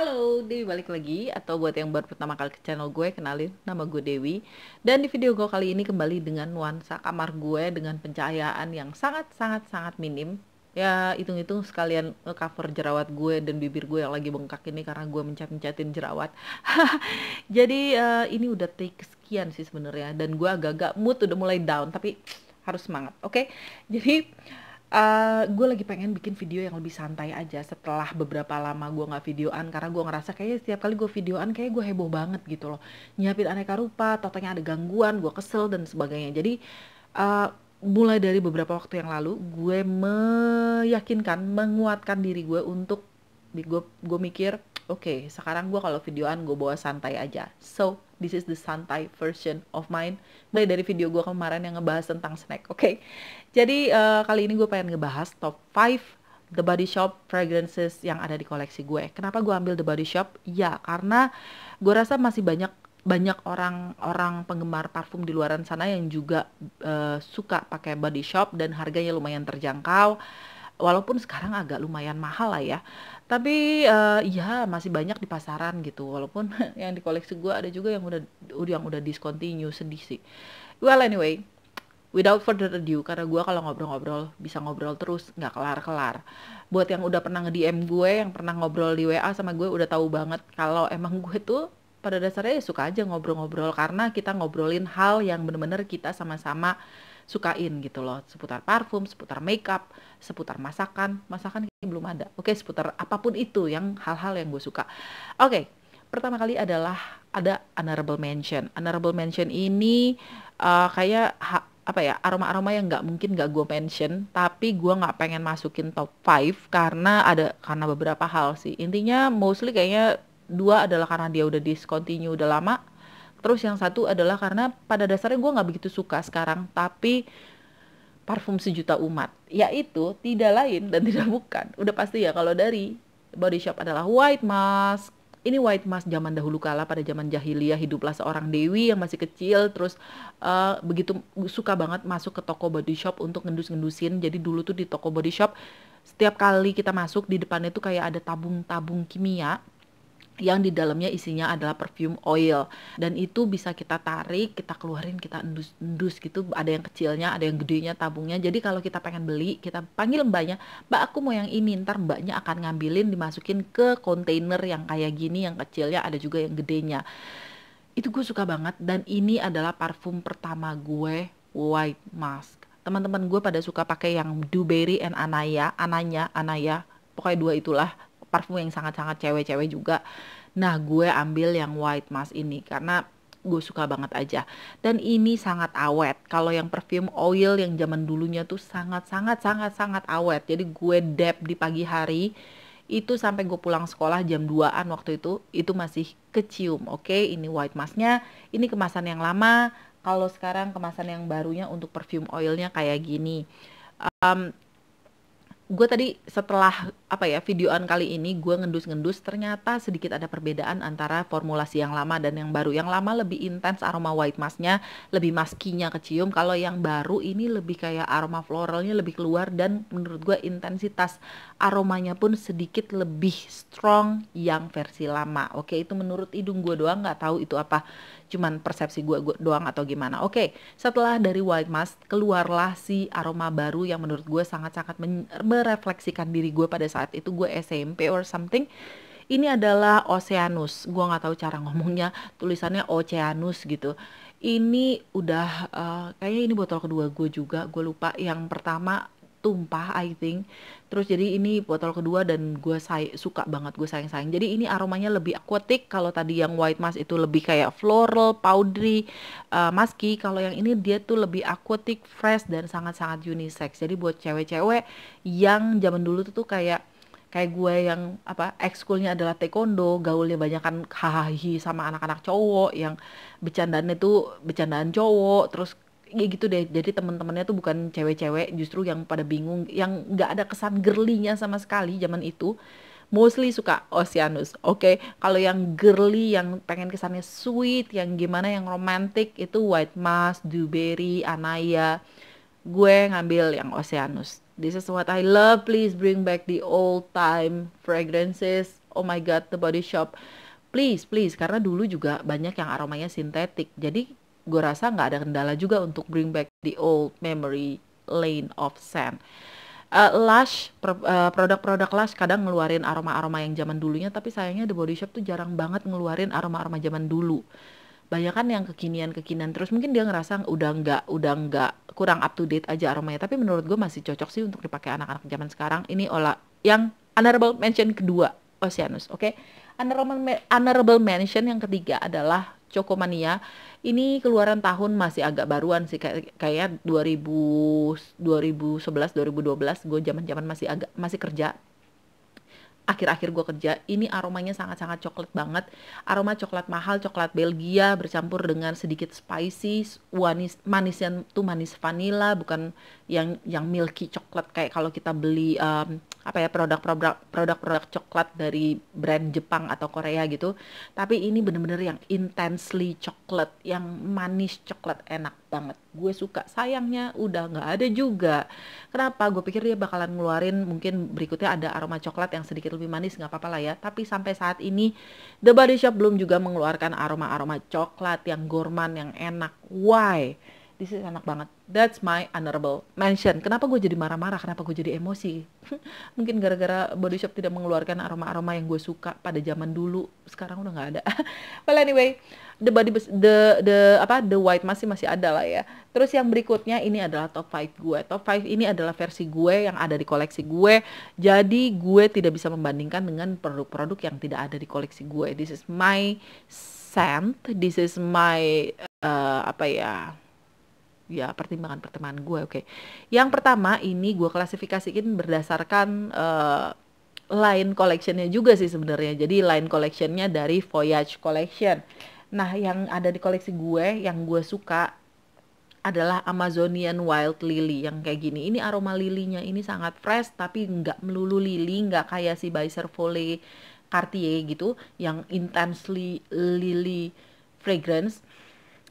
Halo, Dewi balik lagi atau buat yang baru pertama kali ke channel gue, kenalin nama gue Dewi. Dan di video gue kali ini kembali dengan nuansa kamar gue dengan pencahayaan yang sangat-sangat-sangat minim. Ya, hitung-hitung sekalian cover jerawat gue dan bibir gue yang lagi bengkak ini karena gue mencat mencetin jerawat. Jadi uh, ini udah take sekian sih sebenarnya dan gue agak-agak mood udah mulai down tapi harus semangat, oke? Okay? Jadi Uh, eh, gue lagi pengen bikin video yang lebih santai aja setelah beberapa lama gue nggak videoan karena gue ngerasa kayaknya setiap kali gue videoan kayak gue heboh banget gitu loh nyiapin aneka rupa, totalnya ada gangguan, gue kesel dan sebagainya jadi uh, mulai dari beberapa waktu yang lalu gue meyakinkan, menguatkan diri gue untuk gue gue mikir oke okay, sekarang gue kalau videoan gue bawa santai aja so this is the santai version of mine mulai dari video gue kemarin yang ngebahas tentang snack oke okay? jadi uh, kali ini gue pengen ngebahas top 5 The Body Shop fragrances yang ada di koleksi gue. Kenapa gue ambil The Body Shop? Ya, karena gue rasa masih banyak banyak orang-orang penggemar parfum di luaran sana yang juga uh, suka pakai body shop dan harganya lumayan terjangkau walaupun sekarang agak lumayan mahal lah ya tapi uh, ya masih banyak di pasaran gitu walaupun yang di koleksi gue ada juga yang udah yang udah discontinue sedih sih well anyway without further ado karena gue kalau ngobrol-ngobrol bisa ngobrol terus nggak kelar-kelar buat yang udah pernah nge-DM gue yang pernah ngobrol di WA sama gue udah tahu banget kalau emang gue tuh pada dasarnya ya suka aja ngobrol-ngobrol karena kita ngobrolin hal yang bener-bener kita sama-sama sukain gitu loh seputar parfum seputar makeup seputar masakan masakan belum ada oke okay, seputar apapun itu yang hal-hal yang gue suka oke okay, pertama kali adalah ada honorable mention honorable mention ini uh, kayak apa ya aroma-aroma yang nggak mungkin nggak gue mention tapi gue nggak pengen masukin top 5 karena ada karena beberapa hal sih intinya mostly kayaknya dua adalah karena dia udah discontinue udah lama terus yang satu adalah karena pada dasarnya gue gak begitu suka sekarang tapi parfum sejuta umat yaitu tidak lain dan tidak bukan udah pasti ya kalau dari body shop adalah white mask ini white mask zaman dahulu kala pada zaman jahiliyah hiduplah seorang dewi yang masih kecil terus uh, begitu suka banget masuk ke toko body shop untuk ngendus-ngendusin jadi dulu tuh di toko body shop setiap kali kita masuk di depannya tuh kayak ada tabung-tabung kimia yang di dalamnya isinya adalah perfume oil dan itu bisa kita tarik, kita keluarin, kita endus-endus gitu. Ada yang kecilnya, ada yang gedenya tabungnya. Jadi kalau kita pengen beli, kita panggil mbaknya, "Mbak, aku mau yang ini." Ntar mbaknya akan ngambilin dimasukin ke kontainer yang kayak gini, yang kecilnya ada juga yang gedenya. Itu gue suka banget dan ini adalah parfum pertama gue White Mask. Teman-teman gue pada suka pakai yang Dewberry and Anaya, Ananya, Anaya, pokoknya dua itulah parfum yang sangat-sangat cewek-cewek juga nah gue ambil yang white mask ini karena gue suka banget aja dan ini sangat awet kalau yang perfume oil yang zaman dulunya tuh sangat sangat sangat sangat awet jadi gue dab di pagi hari itu sampai gue pulang sekolah jam 2an waktu itu itu masih kecium oke okay? ini white masknya ini kemasan yang lama kalau sekarang kemasan yang barunya untuk perfume oilnya kayak gini um, gue tadi setelah apa ya videoan kali ini gue ngendus-ngendus ternyata sedikit ada perbedaan antara formulasi yang lama dan yang baru yang lama lebih intens aroma white masknya lebih maskinya kecium kalau yang baru ini lebih kayak aroma floralnya lebih keluar dan menurut gue intensitas aromanya pun sedikit lebih strong yang versi lama oke itu menurut hidung gue doang nggak tahu itu apa cuman persepsi gue, doang atau gimana. Oke, okay, setelah dari White Mask keluarlah si aroma baru yang menurut gue sangat-sangat merefleksikan diri gue pada saat itu gue SMP or something. Ini adalah Oceanus. Gue gak tahu cara ngomongnya, tulisannya Oceanus gitu. Ini udah uh, kayaknya ini botol kedua gue juga, gue lupa. Yang pertama tumpah I think terus jadi ini botol kedua dan gue say suka banget gue sayang sayang jadi ini aromanya lebih aquatic kalau tadi yang white mask itu lebih kayak floral powdery uh, musky kalau yang ini dia tuh lebih aquatic fresh dan sangat sangat unisex jadi buat cewek-cewek yang zaman dulu tuh, tuh kayak kayak gue yang apa ekskulnya adalah taekwondo gaulnya banyak kan hahahi sama anak-anak cowok yang bercandaan itu bercandaan cowok terus ya gitu deh jadi teman-temannya tuh bukan cewek-cewek justru yang pada bingung yang nggak ada kesan gerlinya sama sekali zaman itu mostly suka Oceanus oke okay? kalau yang girly yang pengen kesannya sweet yang gimana yang romantis itu White Mask, Dewberry, Anaya gue ngambil yang Oceanus this is what I love please bring back the old time fragrances oh my god the body shop please please karena dulu juga banyak yang aromanya sintetik jadi gue rasa nggak ada kendala juga untuk bring back the old memory lane of sand uh, Lush eh, produk-produk uh, Lush kadang ngeluarin aroma-aroma yang zaman dulunya tapi sayangnya The Body Shop tuh jarang banget ngeluarin aroma-aroma zaman dulu banyak kan yang kekinian kekinian terus mungkin dia ngerasa udah nggak udah nggak kurang up to date aja aromanya tapi menurut gue masih cocok sih untuk dipakai anak-anak zaman sekarang ini olah yang honorable mention kedua Oceanus oke okay? honorable honorable mention yang ketiga adalah Cokomania ini keluaran tahun masih agak baruan sih kayak kayak 2000 2011 2012 gue zaman-zaman masih agak masih kerja akhir-akhir gue kerja ini aromanya sangat-sangat coklat banget aroma coklat mahal coklat Belgia bercampur dengan sedikit spicy manis manisnya tuh manis vanilla bukan yang yang milky coklat kayak kalau kita beli um, apa ya produk-produk produk-produk coklat dari brand Jepang atau Korea gitu tapi ini bener-bener yang intensely coklat yang manis coklat enak banget gue suka sayangnya udah nggak ada juga kenapa gue pikir dia bakalan ngeluarin mungkin berikutnya ada aroma coklat yang sedikit lebih manis nggak apa-apa lah ya tapi sampai saat ini The Body Shop belum juga mengeluarkan aroma-aroma coklat yang gourmand yang enak why this is enak banget that's my honorable mention kenapa gue jadi marah-marah kenapa gue jadi emosi mungkin gara-gara body shop tidak mengeluarkan aroma-aroma yang gue suka pada zaman dulu sekarang udah nggak ada well anyway the body the the apa the white masih masih ada lah ya terus yang berikutnya ini adalah top five gue top five ini adalah versi gue yang ada di koleksi gue jadi gue tidak bisa membandingkan dengan produk-produk yang tidak ada di koleksi gue this is my scent this is my uh, apa ya ya pertimbangan pertemanan gue oke okay. yang pertama ini gue klasifikasiin berdasarkan uh, line collectionnya juga sih sebenarnya jadi line collectionnya dari Voyage Collection nah yang ada di koleksi gue yang gue suka adalah Amazonian Wild Lily yang kayak gini. Ini aroma lilinya ini sangat fresh tapi nggak melulu lili, nggak kayak si Biser Foley Cartier gitu yang intensely lily fragrance.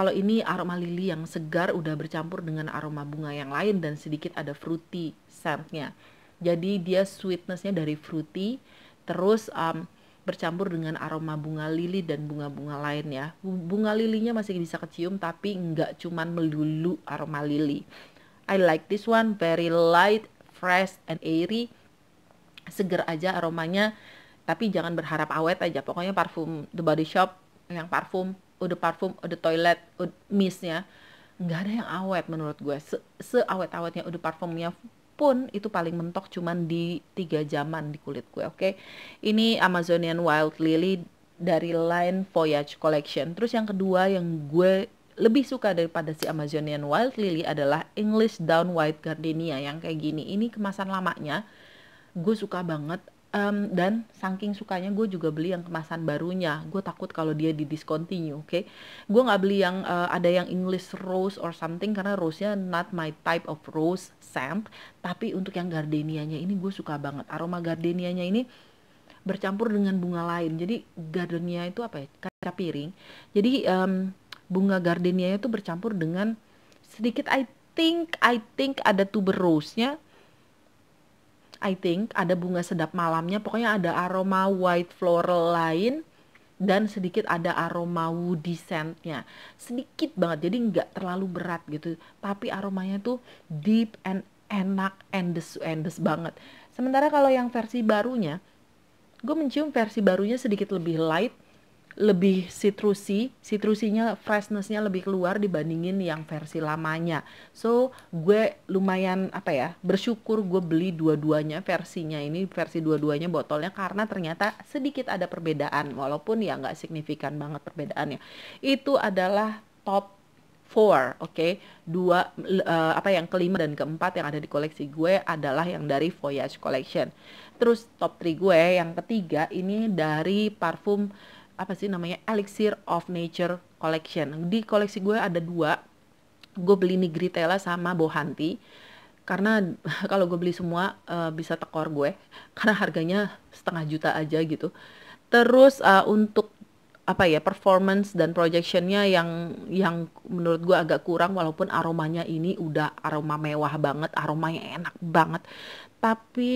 Kalau ini aroma lili yang segar udah bercampur dengan aroma bunga yang lain dan sedikit ada fruity scentnya. Jadi dia sweetnessnya dari fruity, terus um, bercampur dengan aroma bunga lili dan bunga-bunga lain ya. Bunga lilinya masih bisa kecium tapi nggak cuman melulu aroma lili. I like this one, very light, fresh, and airy. Seger aja aromanya, tapi jangan berharap awet aja. Pokoknya parfum The Body Shop yang parfum udah parfum udah toilet udah mistnya nggak ada yang awet menurut gue Se seawet awetnya udah parfumnya pun itu paling mentok cuman di tiga jaman di kulit gue oke okay? ini Amazonian Wild Lily dari line Voyage Collection terus yang kedua yang gue lebih suka daripada si Amazonian Wild Lily adalah English Down White Gardenia yang kayak gini ini kemasan lamanya gue suka banget um, dan saking sukanya gue juga beli yang kemasan barunya gue takut kalau dia di discontinue oke okay? gue nggak beli yang uh, ada yang English rose or something karena rose nya not my type of rose scent tapi untuk yang gardenianya ini gue suka banget aroma gardenianya ini bercampur dengan bunga lain jadi gardenia itu apa ya kaca piring jadi um, bunga gardenia itu bercampur dengan sedikit I think I think ada tuberose nya I think ada bunga sedap malamnya pokoknya ada aroma white floral lain dan sedikit ada aroma woody scentnya sedikit banget jadi nggak terlalu berat gitu tapi aromanya tuh deep and enak and endes endes banget sementara kalau yang versi barunya gue mencium versi barunya sedikit lebih light lebih citrusy, citrusinya freshnessnya lebih keluar dibandingin yang versi lamanya. So gue lumayan apa ya bersyukur gue beli dua-duanya versinya ini versi dua-duanya botolnya karena ternyata sedikit ada perbedaan walaupun ya nggak signifikan banget perbedaannya. Itu adalah top four, oke, okay? dua uh, apa yang kelima dan keempat yang ada di koleksi gue adalah yang dari Voyage Collection. Terus top 3 gue yang ketiga ini dari parfum apa sih namanya Elixir of Nature Collection. Di koleksi gue ada dua, gue beli Nigritella sama Bohanti karena kalau gue beli semua uh, bisa tekor gue karena harganya setengah juta aja gitu terus uh, untuk apa ya performance dan projectionnya yang yang menurut gue agak kurang walaupun aromanya ini udah aroma mewah banget aromanya enak banget tapi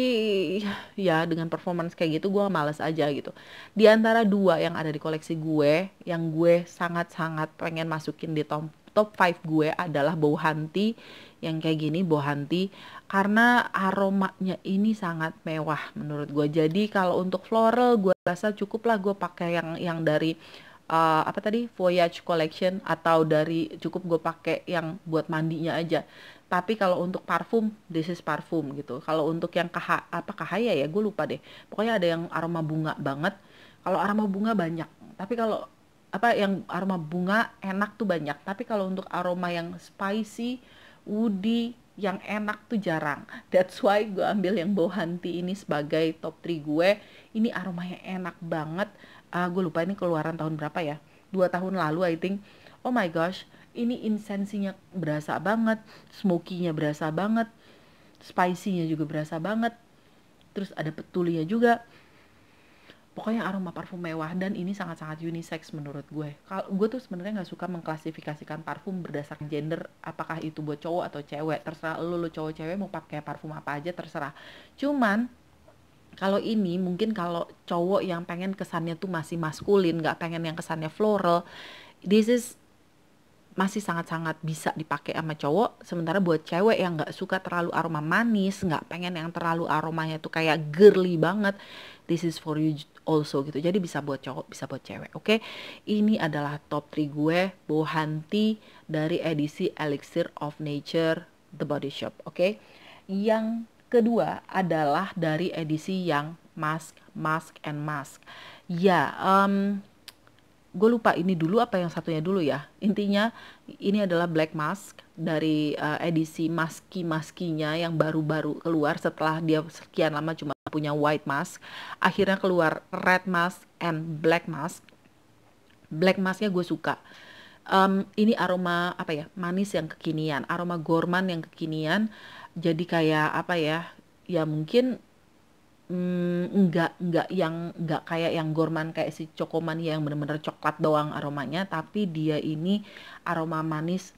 ya dengan performance kayak gitu gue males aja gitu di antara dua yang ada di koleksi gue yang gue sangat-sangat pengen masukin di top top 5 gue adalah bau hanti yang kayak gini bau hanti karena aromanya ini sangat mewah menurut gue jadi kalau untuk floral gue rasa cukup lah gue pakai yang yang dari uh, apa tadi voyage collection atau dari cukup gue pakai yang buat mandinya aja tapi kalau untuk parfum this is parfum gitu kalau untuk yang kah apa kahaya ya gue lupa deh pokoknya ada yang aroma bunga banget kalau aroma bunga banyak tapi kalau apa yang aroma bunga enak tuh banyak tapi kalau untuk aroma yang spicy woody yang enak tuh jarang that's why gue ambil yang bau hanti ini sebagai top 3 gue ini aromanya enak banget uh, ah, gue lupa ini keluaran tahun berapa ya dua tahun lalu I think oh my gosh ini insensinya berasa banget, smokinya berasa banget, spicy-nya juga berasa banget. Terus ada petulinya juga. Pokoknya aroma parfum mewah dan ini sangat-sangat unisex menurut gue. Kalau gue tuh sebenarnya nggak suka mengklasifikasikan parfum berdasarkan gender, apakah itu buat cowok atau cewek. Terserah lo, lo cowok cewek mau pakai parfum apa aja terserah. Cuman kalau ini mungkin kalau cowok yang pengen kesannya tuh masih maskulin, nggak pengen yang kesannya floral, this is masih sangat-sangat bisa dipakai sama cowok sementara buat cewek yang nggak suka terlalu aroma manis nggak pengen yang terlalu aromanya tuh kayak girly banget this is for you also gitu jadi bisa buat cowok bisa buat cewek oke okay? ini adalah top 3 gue bohanti dari edisi elixir of nature the body shop oke okay? yang kedua adalah dari edisi yang mask mask and mask ya um, gue lupa ini dulu apa yang satunya dulu ya intinya ini adalah black mask dari uh, edisi maski maskinya yang baru-baru keluar setelah dia sekian lama cuma punya white mask akhirnya keluar red mask and black mask black masknya gue suka um, ini aroma apa ya manis yang kekinian aroma gorman yang kekinian jadi kayak apa ya ya mungkin mm, nggak nggak yang nggak kayak yang gorman kayak si cokoman yang bener-bener coklat doang aromanya tapi dia ini aroma manis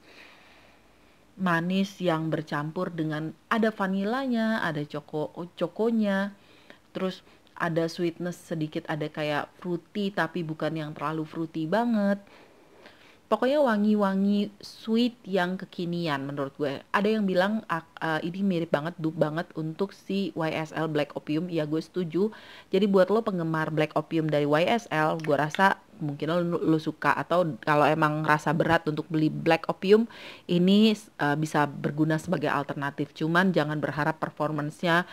manis yang bercampur dengan ada vanilanya ada coko cokonya terus ada sweetness sedikit ada kayak fruity tapi bukan yang terlalu fruity banget pokoknya wangi-wangi sweet yang kekinian menurut gue. Ada yang bilang uh, ini mirip banget, dup banget untuk si YSL Black Opium. Ya gue setuju. Jadi buat lo penggemar Black Opium dari YSL, gue rasa mungkin lo, lo suka atau kalau emang rasa berat untuk beli Black Opium ini uh, bisa berguna sebagai alternatif. Cuman jangan berharap performancenya,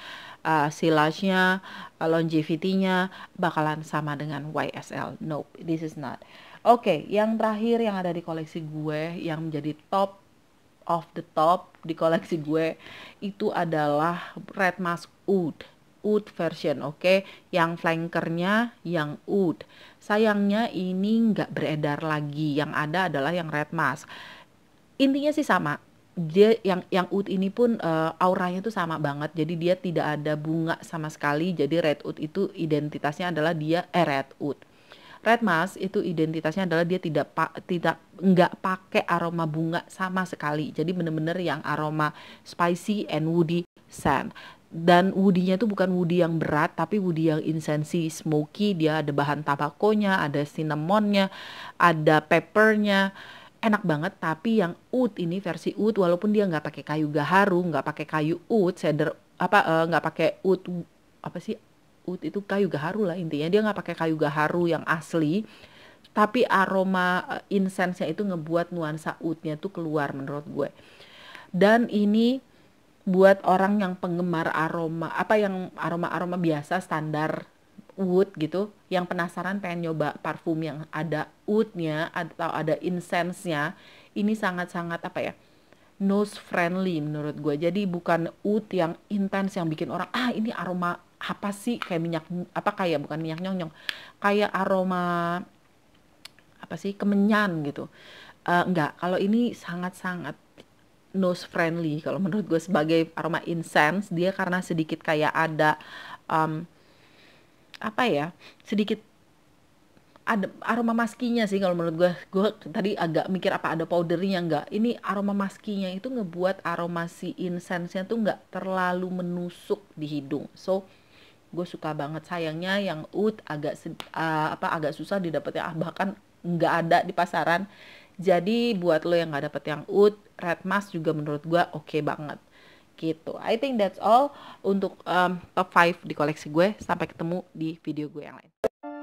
uh, eh, silasnya, eh, longevity-nya bakalan sama dengan YSL. Nope, this is not. Oke, okay, yang terakhir yang ada di koleksi gue yang menjadi top of the top di koleksi gue itu adalah Red Mask Wood. Wood version, oke, okay? yang flankernya yang Wood. Sayangnya ini nggak beredar lagi, yang ada adalah yang Red Mask. Intinya sih sama, dia yang yang oud ini pun uh, auranya tuh sama banget jadi dia tidak ada bunga sama sekali jadi red oud itu identitasnya adalah dia eh, red oud Red Mas itu identitasnya adalah dia tidak pa tidak nggak pakai aroma bunga sama sekali. Jadi benar-benar yang aroma spicy and woody scent dan woody-nya itu bukan woody yang berat tapi woody yang insensi smoky dia ada bahan tabakonya ada cinnamonnya ada peppernya enak banget tapi yang oud ini versi oud walaupun dia nggak pakai kayu gaharu nggak pakai kayu oud cedar apa eh, nggak uh, pakai oud apa sih wood itu kayu gaharu lah intinya dia nggak pakai kayu gaharu yang asli tapi aroma eh, incense-nya itu ngebuat nuansa woodnya tuh keluar menurut gue dan ini buat orang yang penggemar aroma apa yang aroma aroma biasa standar wood gitu yang penasaran pengen nyoba parfum yang ada woodnya atau ada incense-nya ini sangat-sangat apa ya nose friendly menurut gue jadi bukan wood yang intens yang bikin orang ah ini aroma apa sih kayak minyak apa kayak bukan minyak nyong-nyong kayak aroma apa sih kemenyan gitu uh, enggak kalau ini sangat-sangat nose friendly kalau menurut gue sebagai aroma incense dia karena sedikit kayak ada um, apa ya sedikit ada aroma maskinya sih kalau menurut gue gue tadi agak mikir apa ada powdernya enggak ini aroma maskinya itu ngebuat aroma si incense-nya tuh enggak terlalu menusuk di hidung so gue suka banget sayangnya yang oud agak uh, apa agak susah didapatnya ah, bahkan nggak ada di pasaran jadi buat lo yang nggak dapet yang oud red mask juga menurut gue oke okay banget gitu I think that's all untuk um, top 5 di koleksi gue sampai ketemu di video gue yang lain